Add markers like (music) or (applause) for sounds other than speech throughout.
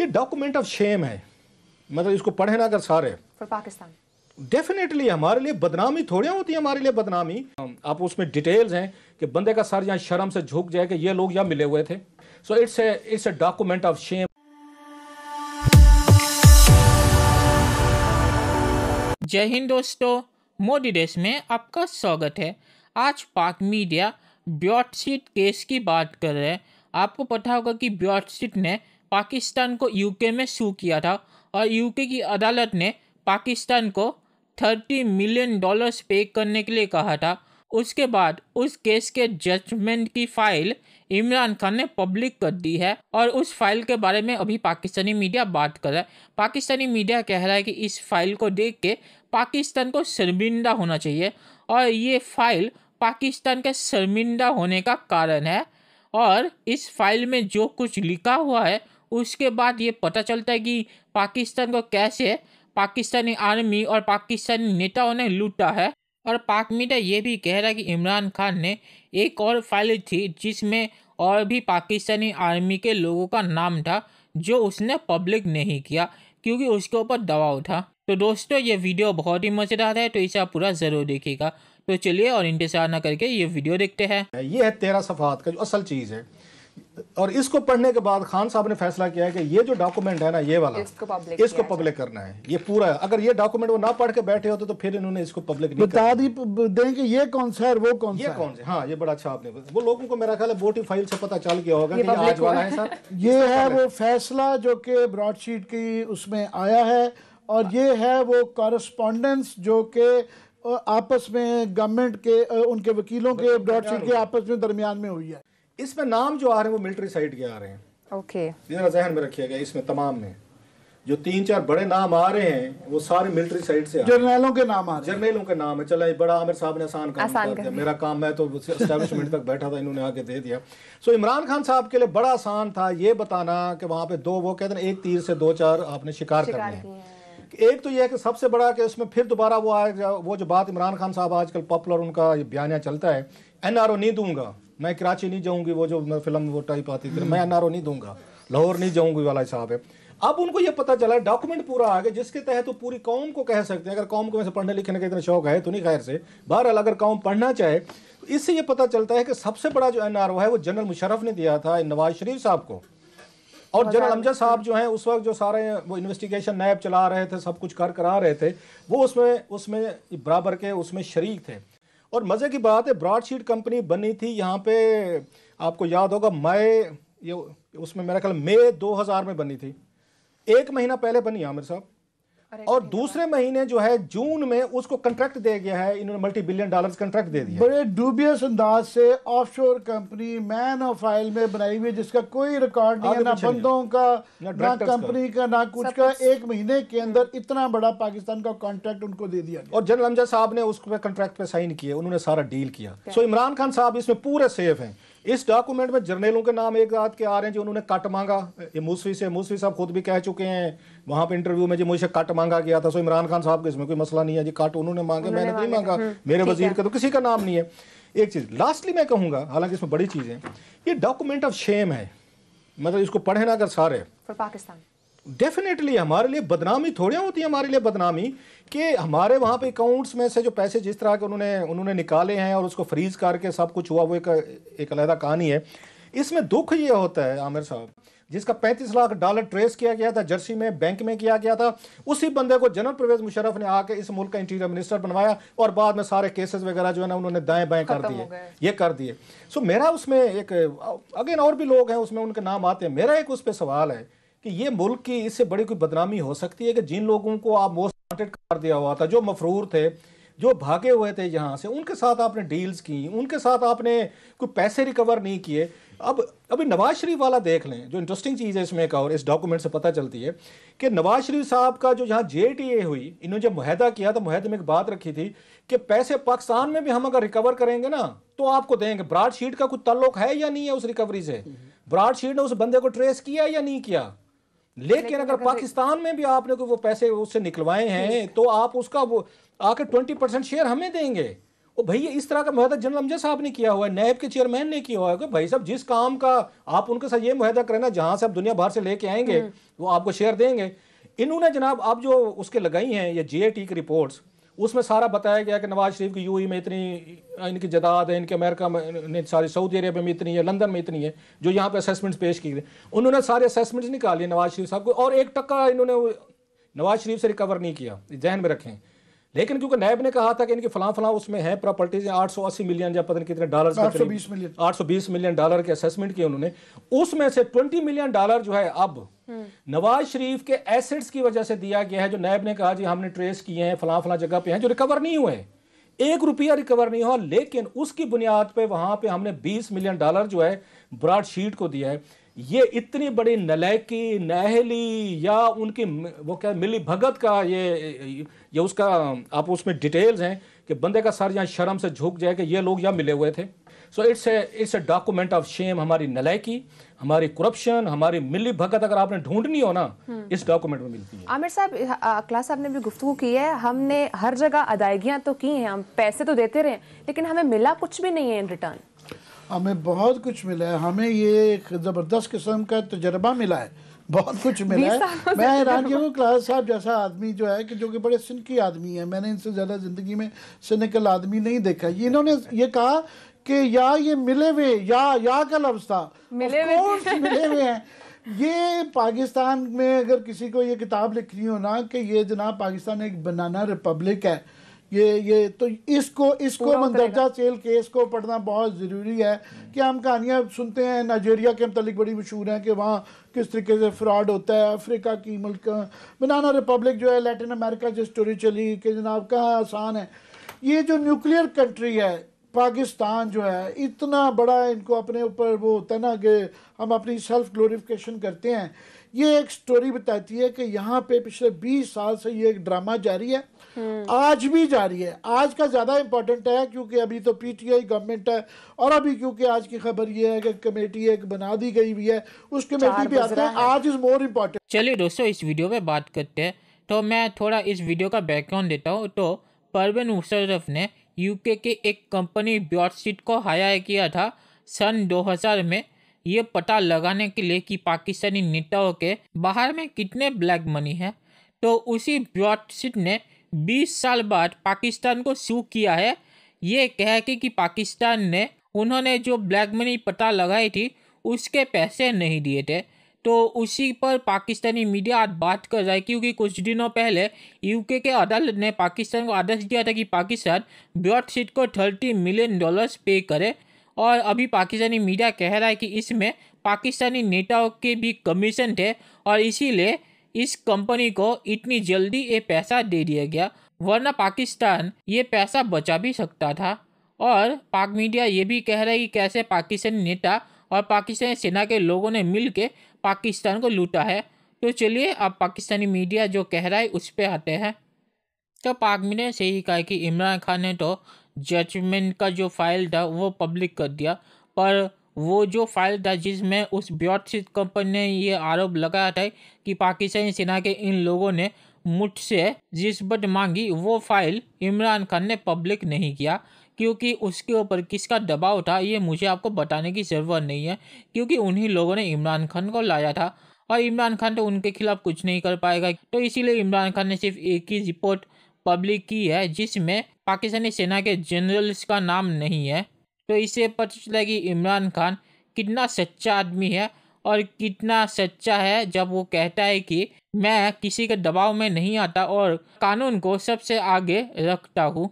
ये document of Shem है मतलब इसको पढ़े ना अगर सारे पाकिस्तान डेफिनेटली हमारे लिए बदनामी थोड़ी होती है हमारे लिए बदनामी आप उसमें डिटेल्स हैं कि बंदे का सर यहाँ शर्म से झुक जाए कि ये लोग यहाँ मिले हुए थे सो it's it's a document of shame जय हिंद दोस्तों मोदी देश में आपका स्वागत है आज पाक मीडिया ब्रॉडशीट केस की बात कर रहे हैं आपको पता होगा कि ब्रॉडशीट ने पाकिस्तान को यूके में शू किया था और यूके की अदालत ने पाकिस्तान को थर्टी मिलियन डॉलर्स पे करने के लिए कहा था उसके बाद उस केस के जजमेंट की फाइल इमरान खान ने पब्लिक कर दी है और उस फाइल के बारे में अभी पाकिस्तानी मीडिया बात कर रहा है पाकिस्तानी मीडिया कह रहा है कि इस फाइल को देख के पाकिस्तान को शर्मिंदा होना चाहिए और ये फाइल पाकिस्तान के शर्मिंदा होने का कारण है और इस फाइल में जो कुछ लिखा हुआ है उसके बाद ये पता चलता है कि पाकिस्तान को कैसे पाकिस्तानी आर्मी और पाकिस्तानी नेताओं ने लूटा है और पाक मीडिया ये भी कह रहा है कि इमरान खान ने एक और फाइल थी जिसमें और भी पाकिस्तानी आर्मी के लोगों का नाम था जो उसने पब्लिक नहीं किया क्योंकि उसके ऊपर दबाव था तो दोस्तों ये वीडियो बहुत ही मज़ेदार है तो इसे आप पूरा ज़रूर देखिएगा तो चलिए और इंतजार ना करके ये वीडियो देखते हैं ये है तेरह सफात का जो असल चीज़ है और इसको पढ़ने के बाद खान साहब ने फैसला किया है कि ये जो डॉक्यूमेंट है ना ये वाला इसको पब्लिक इसको पब्लिक करना है ये पूरा है अगर ये डॉक्यूमेंट वो ना पढ़ के बैठे होते तो फिर इन्होंने इसको पब्लिक नहीं बता दी दें कि ये कौन सा है वो कौन ये सा कौन सा हाँ ये बड़ा अच्छा आपने वो लोगों को मेरा ख्याल है वोट फाइल से पता चल गया होगा आज वाला है (laughs) ये है वो फैसला जो कि ब्रॉडशीट की उसमें आया है और ये है वो कॉरस्पॉन्डेंस जो कि आपस में गवर्नमेंट के उनके वकीलों के ब्रॉडशीट के आपस में दरमियान में हुई है इसमें नाम जो आ रहे हैं वो मिलिट्री साइड के आ रहे हैं ओके okay. जहन में रखिएगा गया इसमें तमाम में जो तीन चार बड़े नाम आ रहे हैं वो सारे मिलिट्री साइड से जर्नैलों के नाम आ रहे हैं जर्नैलों के नाम है चला बड़ा आमिर साहब ने आसान काम आसान कर दिया मेरा काम मैं तो स्टैब्लिशमेंट तक बैठा था इन्होंने आके दे दिया सो so, इमरान खान साहब के लिए बड़ा आसान था ये बताना कि वहाँ पे दो वो कहते हैं एक तीर से दो चार आपने शिकार, शिकार करने एक तो यह है कि सबसे बड़ा कि उसमें फिर दोबारा वो आया वो जो बात इमरान खान साहब आजकल पॉपुलर उनका बयान चलता है एन नहीं दूंगा मैं कराची नहीं जाऊंगी वो जो फिल्म वो टाइप आती थी मैं एनआरओ नहीं दूंगा लाहौर नहीं जाऊंगी वाला हिसाब है अब उनको ये पता चला डॉक्यूमेंट पूरा आ गया जिसके तहत तो पूरी कौम को कह सकते हैं अगर कौम को वैसे पढ़ने लिखने का इतना शौक है तो नहीं खैर से बहरहाल अगर कौम पढ़ना चाहे तो इससे ये पता चलता है कि सबसे बड़ा जो एन है वो जनरल मुशरफ ने दिया था नवाज शरीफ साहब को और जनरल अमजद साहब जो हैं उस वक्त जो सारे वो इन्वेस्टिगेशन नैब चला रहे थे सब कुछ कर करा रहे थे वो उसमें उसमें बराबर के उसमें शरीक थे और मज़े की बात है ब्रॉडशीट कंपनी बनी थी यहाँ पे आपको याद होगा मई ये उसमें मेरा ख्याल मई 2000 में बनी थी एक महीना पहले बनी आमिर साहब और दूसरे महीने जो है जून में उसको कंट्रैक्ट दे गया है इन्होंने मल्टी बिलियन डॉलर कंट्रैक्ट दे दिया बड़े डूबियस अंदाज से offshore company Man of isle में बनाई हुई जिसका कोई रिकॉर्ड नहीं है ना बंदों का ना कंपनी का ना कुछ का एक महीने के अंदर इतना बड़ा पाकिस्तान का कॉन्ट्रैक्ट उनको दे दिया और जनरल अमजद साहब ने उस कॉन्ट्रैक्ट कंट्रैक्ट पे साइन किया उन्होंने सारा डील किया सो इमरान खान साहब इसमें पूरे सेफ है इस डॉक्यूमेंट में जर्नलों के नाम एक रात के आ रहे हैं जो उन्होंने कट मांगा मूसवी से मूसवी साहब खुद भी कह चुके हैं वहां पे इंटरव्यू में जी मुझे कट मांगा गया था सो इमरान खान साहब के इसमें कोई मसला नहीं है जी कट उन्होंने मांगे मैंने नहीं मांगा हम्म, मेरे वजीर का तो किसी का नाम नहीं है एक चीज़ लास्टली मैं कहूँगा हालांकि इसमें बड़ी चीज़ है ये डॉक्यूमेंट ऑफ शेम है मतलब इसको पढ़े ना अगर सारे पाकिस्तान डेफिनेटली हमारे लिए बदनामी थोड़ी होती है हमारे लिए बदनामी कि हमारे वहाँ पे अकाउंट्स में से जो पैसे जिस तरह के उन्होंने उन्होंने निकाले हैं और उसको फ्रीज करके सब कुछ हुआ वो एक एक अलहदा कहानी है इसमें दुख ये होता है आमिर साहब जिसका पैंतीस लाख डॉलर ट्रेस किया गया था जर्सी में बैंक में किया गया था उसी बंदे को जनरल प्रवेज मुशरफ ने आके इस मुल्क का इंटीरियर मिनिस्टर बनवाया और बाद में सारे केसेस वगैरह जो है ना उन्होंने दाएं बाएं कर दिए ये कर दिए सो मेरा उसमें एक अगेन और भी लोग हैं उसमें उनके नाम आते हैं मेरा एक उस पर सवाल है कि ये मुल्क की इससे बड़ी कोई बदनामी हो सकती है कि जिन लोगों को आप मोस्ट वांटेड कर दिया हुआ था जो मफरूर थे जो भागे हुए थे यहाँ से उनके साथ आपने डील्स की उनके साथ आपने कोई पैसे रिकवर नहीं किए अब अभी नवाज शरीफ वाला देख लें जो इंटरेस्टिंग चीज़ है इसमें का और इस डॉक्यूमेंट से पता चलती है कि नवाज शरीफ साहब का जो यहाँ जे टी ए हुई इन्होंने जब माहदा किया तो मुहिदे में एक बात रखी थी कि पैसे पाकिस्तान में भी हम अगर रिकवर करेंगे ना तो आपको देंगे ब्राड शीट का कुछ तल्लुक है या नहीं है उस रिकवरी से ब्राड हम्म। शीट ने उस बंदे को ट्रेस किया या नहीं किया लेकिन अगर पाकिस्तान में भी आपने वो पैसे उससे निकलवाए हैं तो आप उसका वो आकर ट्वेंटी परसेंट शेयर हमें देंगे ओ भैया इस तरह का माहदा जनरल अमजद साहब ने किया हुआ है नैब के चेयरमैन ने किया हुआ है भाई साहब जिस काम का आप उनके साथ ये मुहिदा करें ना जहाँ से आप दुनिया भर से लेके आएंगे हम्म। वो आपको शेयर देंगे इन्होंने जनाब आप जो उसके लगाई हैं ये जे की रिपोर्ट्स उसमें सारा बताया गया कि नवाज शरीफ की यूई में इतनी इनकी जदाद है इनके अमेरिका में सारी सऊदी अरेबिया में इतनी है लंदन में इतनी है जो यहाँ पे असेसमेंट्स पेश की गए उन्होंने सारे असेसमेंट्स निकाले नवाज शरीफ साहब को और एक टक्का इन्होंने नवाज शरीफ से रिकवर नहीं किया जहन में रखें लेकिन क्योंकि नैब ने कहा था कि इनकी फलां फलां उसमें है प्रॉपर्टीज आठ सौ अस्सी मिलियन या पता नहीं कितने डॉलर आठ सौ बीस मिलियन डॉलर के असेसमेंट किए उन्होंने उसमें से ट्वेंटी मिलियन डॉलर जो है अब नवाज शरीफ के एसेट्स की वजह से दिया गया है जो नैब ने कहा जी हमने ट्रेस किए हैं फला फला जगह पे हैं जो रिकवर नहीं हुए एक रुपया रिकवर नहीं हुआ लेकिन उसकी बुनियाद पे वहां पे हमने 20 मिलियन डॉलर जो है ब्रॉडशीट को दिया है ये इतनी बड़ी नलैकी नहली या उनकी वो क्या मिली भगत का ये ये उसका आप उसमें डिटेल्स हैं कि बंदे का सर यहाँ शर्म से झुक जाए कि ये लोग यहाँ मिले हुए थे सो it's it's a document of shame हमारी नलायकी हमारी करप्शन हमारी मिली भगत अगर आपने ढूंढनी हो ना हम्म। इस डॉक्यूमेंट में मिलती है आमिर साहब क्लास साहब ने भी गुफ्तु की है हमने हर जगह अदायगियाँ तो की हैं हम पैसे तो देते रहे लेकिन हमें मिला कुछ भी नहीं है इन रिटर्न हमें बहुत कुछ मिला है हमें ये एक ज़बरदस्त किस्म का तजर्बा मिला है बहुत कुछ (laughs) मिला है मैं हैरान किया हूँ क्लास साहब जैसा आदमी जो है कि जो कि बड़े सिनकी आदमी है मैंने इनसे ज़्यादा ज़िंदगी में सिनिकल आदमी नहीं देखा ये इन्होंने ये कहा कि या ये मिले हुए या या का लफ्ज था मिले हुए मिले हुए हैं ये पाकिस्तान में अगर किसी को ये किताब लिखनी हो ना कि ये जनाब पाकिस्तान एक बनाना रिपब्लिक है ये ये तो इसको इसको मंदरजा सेल केस को पढ़ना बहुत ज़रूरी है कि हम कहानियाँ सुनते हैं नाइजेरिया के मतलब बड़ी मशहूर हैं कि वहाँ किस तरीके से फ्रॉड होता है अफ्रीका की मुल्क बनाना रिपब्लिक जो है लैटिन अमेरिका जो स्टोरी चली कि जनाब कहाँ आसान है ये जो न्यूक्लियर कंट्री है पाकिस्तान जो है इतना बड़ा इनको अपने ऊपर वो होता है ना कि हम अपनी सेल्फ ग्लोरिफिकेशन करते हैं ये एक स्टोरी बताती है कि यहाँ पे पिछले 20 साल से ये एक ड्रामा जारी है हम्म। आज भी जारी है आज का ज़्यादा इम्पोर्टेंट है क्योंकि अभी तो पीटीआई गवर्नमेंट है और अभी क्योंकि आज की खबर ये है कि कमेटी एक बना दी गई हुई है उस कमेटी भी आता है आज इज मोर इम्पोर्टेंट चलिए दोस्तों इस वीडियो में बात करते हैं तो मैं थोड़ा इस वीडियो का बैकग्राउंड देता हूँ तो परवेन मुशरफ ने यूके के एक कंपनी ब्रॉडशीट को हायर किया था सन 2000 में ये पता लगाने के लिए कि पाकिस्तानी नेताओं के बाहर में कितने ब्लैक मनी है तो उसी ब्रॉडशीट ने 20 साल बाद पाकिस्तान को शू किया है ये कह के कि पाकिस्तान ने उन्होंने जो ब्लैक मनी पता लगाई थी उसके पैसे नहीं दिए थे तो उसी पर पाकिस्तानी मीडिया आज बात कर रहा है क्योंकि कुछ दिनों पहले यूके के अदालत ने पाकिस्तान को आदेश दिया था कि पाकिस्तान सीट को थर्टी मिलियन डॉलर्स पे करे और अभी पाकिस्तानी मीडिया कह रहा है कि इसमें पाकिस्तानी नेताओं के भी कमीशन थे और इसीलिए इस कंपनी को इतनी जल्दी ये पैसा दे दिया गया वरना पाकिस्तान ये पैसा बचा भी सकता था और पाक मीडिया ये भी कह रहा है कि कैसे पाकिस्तानी नेता और पाकिस्तानी सेना के लोगों ने मिल के पाकिस्तान को लूटा है तो चलिए अब पाकिस्तानी मीडिया जो कह रहा है उस पर आते हैं तो पाक मीडिया से ही कहा कि इमरान खान ने तो जजमेंट का जो फाइल था वो पब्लिक कर दिया पर वो जो फाइल था जिसमें उस ब्यॉटसिट कंपनी ने ये आरोप लगाया था कि पाकिस्तानी सेना के इन लोगों ने मुझसे जिस बट मांगी वो फाइल इमरान खान ने पब्लिक नहीं किया क्योंकि उसके ऊपर किसका दबाव था ये मुझे आपको बताने की ज़रूरत नहीं है क्योंकि उन्हीं लोगों ने इमरान खान को लाया था और इमरान खान तो उनके खिलाफ कुछ नहीं कर पाएगा तो इसीलिए इमरान खान ने सिर्फ एक ही रिपोर्ट पब्लिक की है जिसमें पाकिस्तानी सेना के जनरल्स का नाम नहीं है तो इससे पता चला कि इमरान खान कितना सच्चा आदमी है और कितना सच्चा है जब वो कहता है कि मैं किसी के दबाव में नहीं आता और कानून को सबसे आगे रखता हूँ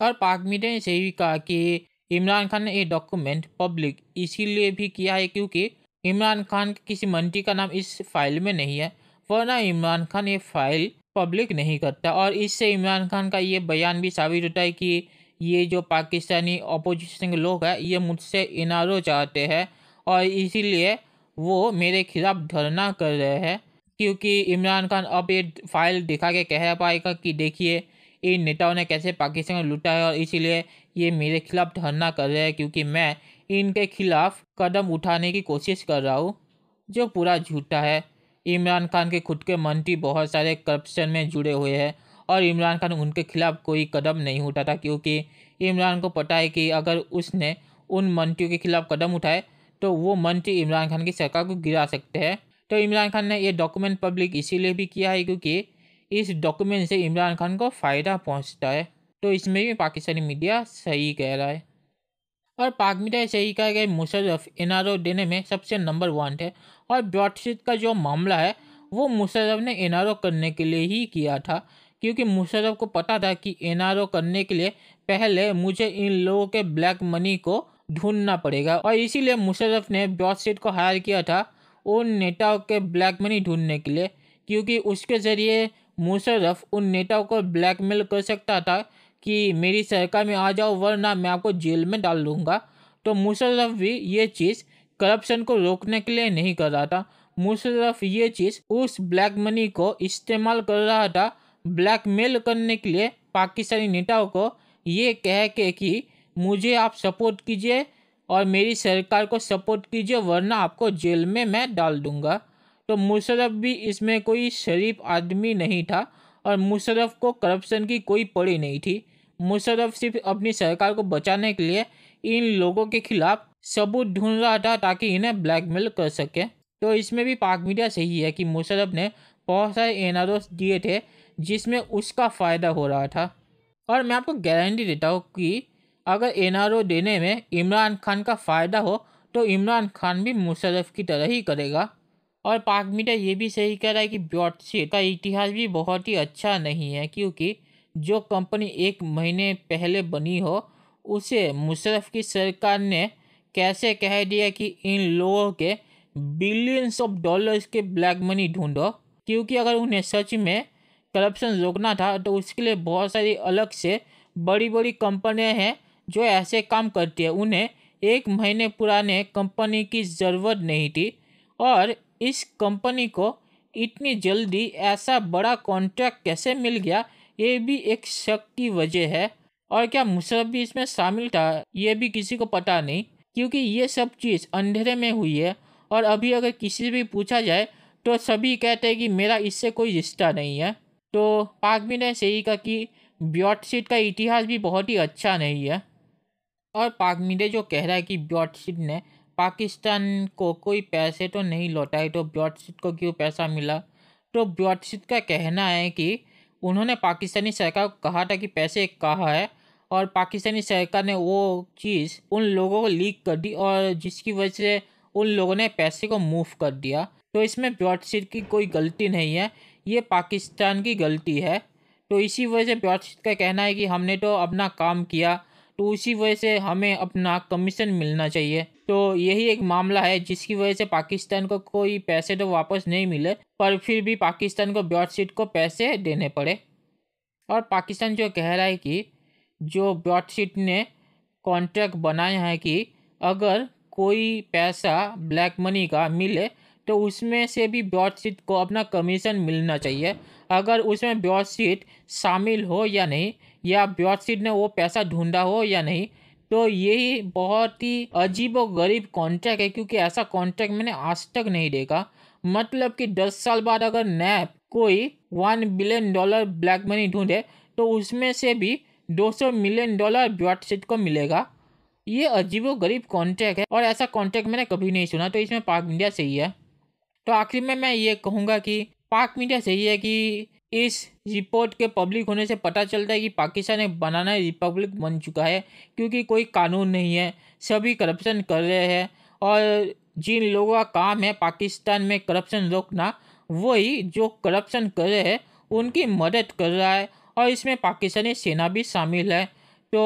और पाक मीडिया ने यही कहा कि इमरान खान ने ये डॉक्यूमेंट पब्लिक इसीलिए भी किया है क्योंकि इमरान खान के किसी मंत्री का नाम इस फाइल में नहीं है वरना इमरान खान ये फाइल पब्लिक नहीं करता और इससे इमरान खान का ये बयान भी साबित होता है कि ये जो पाकिस्तानी अपोजिशन के लोग हैं ये मुझसे इनारो चाहते हैं और इसीलिए वो मेरे खिलाफ धरना कर रहे हैं क्योंकि इमरान खान अब ये फाइल दिखा के कह पाएगा कि देखिए इन नेताओं ने कैसे पाकिस्तान को लूटा है और इसीलिए ये मेरे खिलाफ़ धरना कर रहे हैं क्योंकि मैं इनके खिलाफ कदम उठाने की कोशिश कर रहा हूँ जो पूरा झूठा है इमरान खान के खुद के मंत्री बहुत सारे करप्शन में जुड़े हुए हैं और इमरान खान उनके खिलाफ़ कोई कदम नहीं उठाता क्योंकि इमरान को पता है कि अगर उसने उन मंत्रियों के खिलाफ कदम उठाए तो वो मंत्री इमरान खान की सरकार को गिरा सकते हैं तो इमरान खान ने ये डॉक्यूमेंट पब्लिक इसीलिए भी किया है क्योंकि इस डॉक्यूमेंट से इमरान खान को फ़ायदा पहुंचता है तो इसमें भी पाकिस्तानी मीडिया सही कह रहा है और पाक मीडिया सही कहा गया मुशर्रफ एन देने में सबसे नंबर वन है और ब्रॉडशीट का जो मामला है वो मुशर्रफ ने एन करने के लिए ही किया था क्योंकि मुशर्रफ को पता था कि एन करने के लिए पहले मुझे इन लोगों के ब्लैक मनी को ढूंढना पड़ेगा और इसीलिए मुशर्रफ ने ब्रॉडशीट को हायर किया था उन नेताओं के ब्लैक मनी ढूंढने के लिए क्योंकि उसके ज़रिए मुशर्रफ उन नेताओं को ब्लैकमेल कर सकता था कि मेरी सरकार में आ जाओ वरना मैं आपको जेल में डाल दूँगा तो मुशर्रफ भी ये चीज़ करप्शन को रोकने के लिए नहीं कर रहा था मुशर्रफ ये चीज़ उस ब्लैक मनी को इस्तेमाल कर रहा था ब्लैकमेल करने के लिए पाकिस्तानी नेताओं को ये कह के कि मुझे आप सपोर्ट कीजिए और मेरी सरकार को सपोर्ट कीजिए वरना आपको जेल में मैं डाल दूँगा तो मुशरफ भी इसमें कोई शरीफ आदमी नहीं था और मुशरफ को करप्शन की कोई पड़ी नहीं थी मुशर्रफ सिर्फ अपनी सरकार को बचाने के लिए इन लोगों के खिलाफ सबूत ढूंढ रहा था ताकि इन्हें ब्लैकमेल कर सके तो इसमें भी पाक मीडिया सही है कि मुशरफ ने बहुत सारे एन दिए थे जिसमें उसका फ़ायदा हो रहा था और मैं आपको गारंटी देता हूँ कि अगर एन देने में इमरान खान का फ़ायदा हो तो इमरान खान भी मुशर्रफ की तरह ही करेगा और मीडिया ये भी सही कह रहा है कि ब्यॉटशीट का इतिहास भी बहुत ही अच्छा नहीं है क्योंकि जो कंपनी एक महीने पहले बनी हो उसे मुशरफ की सरकार ने कैसे कह दिया कि इन लोगों के बिलियंस ऑफ डॉलर्स के ब्लैक मनी ढूंढो क्योंकि अगर उन्हें सच में करप्शन रोकना था तो उसके लिए बहुत सारी अलग से बड़ी बड़ी कंपनियां हैं जो ऐसे काम करती है उन्हें एक महीने पुराने कंपनी की ज़रूरत नहीं थी और इस कंपनी को इतनी जल्दी ऐसा बड़ा कॉन्ट्रैक्ट कैसे मिल गया ये भी एक शक की वजह है और क्या मुशरफ भी इसमें शामिल था ये भी किसी को पता नहीं क्योंकि ये सब चीज़ अंधेरे में हुई है और अभी अगर किसी से भी पूछा जाए तो सभी कहते हैं कि मेरा इससे कोई रिश्ता नहीं है तो पाक भी ने सही कहा कि ब्यॉटशीट का इतिहास भी बहुत ही अच्छा नहीं है और पाक ने जो कह रहा है कि ब्यॉटशीट ने पाकिस्तान को कोई पैसे तो नहीं लौटाए तो ब्रॉडशीट को क्यों पैसा मिला तो ब्रॉडशीट का कहना है कि उन्होंने पाकिस्तानी सरकार को कहा था कि पैसे कहाँ है और पाकिस्तानी सरकार ने वो चीज़ उन लोगों को लीक कर दी और जिसकी वजह से उन लोगों ने पैसे को मूव कर दिया तो इसमें ब्रॉडशीट की कोई गलती नहीं है ये पाकिस्तान की गलती है तो इसी वजह से ब्रॉडशीट का कहना है कि हमने तो अपना काम किया तो उसी वजह से हमें अपना कमीशन मिलना चाहिए तो यही एक मामला है जिसकी वजह से पाकिस्तान को कोई पैसे तो वापस नहीं मिले पर फिर भी पाकिस्तान को ब्रॉडशीट को पैसे देने पड़े और पाकिस्तान जो कह रहा है कि जो ब्रॉडशीट ने कॉन्ट्रैक्ट बनाया है कि अगर कोई पैसा ब्लैक मनी का मिले तो उसमें से भी ब्रॉडशीट को अपना कमीशन मिलना चाहिए अगर उसमें ब्रॉडशीट शामिल हो या नहीं या ब्रॉडशीट ने वो पैसा ढूंढा हो या नहीं तो ये बहुत ही अजीब और गरीब कॉन्ट्रैक्ट है क्योंकि ऐसा कॉन्ट्रैक्ट मैंने आज तक नहीं देखा मतलब कि दस साल बाद अगर नैप कोई one billion dollar black money ढूंढे तो उसमें से भी 200 मिलियन डॉलर ब्रॉडशीट को मिलेगा ये अजीब व गरीब कॉन्ट्रैक्ट है और ऐसा कॉन्ट्रैक्ट मैंने कभी नहीं सुना तो इसमें पाक मीडिया सही है तो आखिर में मैं ये कहूँगा कि पाक मीडिया सही है कि इस रिपोर्ट के पब्लिक होने से पता चलता है कि पाकिस्तान एक बनाना रिपब्लिक बन चुका है क्योंकि कोई कानून नहीं है सभी करप्शन कर रहे हैं और जिन लोगों का काम है पाकिस्तान में करप्शन रोकना वही जो करप्शन कर रहे हैं उनकी मदद कर रहा है और इसमें पाकिस्तानी सेना भी शामिल है तो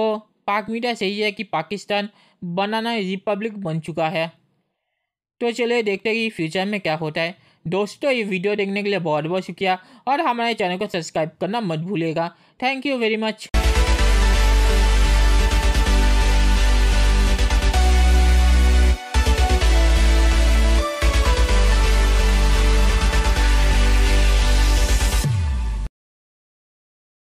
पाक मीडिया से है कि पाकिस्तान बनाना रिपब्लिक बन चुका है तो चलिए देखते हैं कि फ्यूचर में क्या होता है दोस्तों ये वीडियो देखने के लिए बहुत बहुत शुक्रिया और हमारे चैनल को सब्सक्राइब करना मत भूलेगा थैंक यू वेरी मच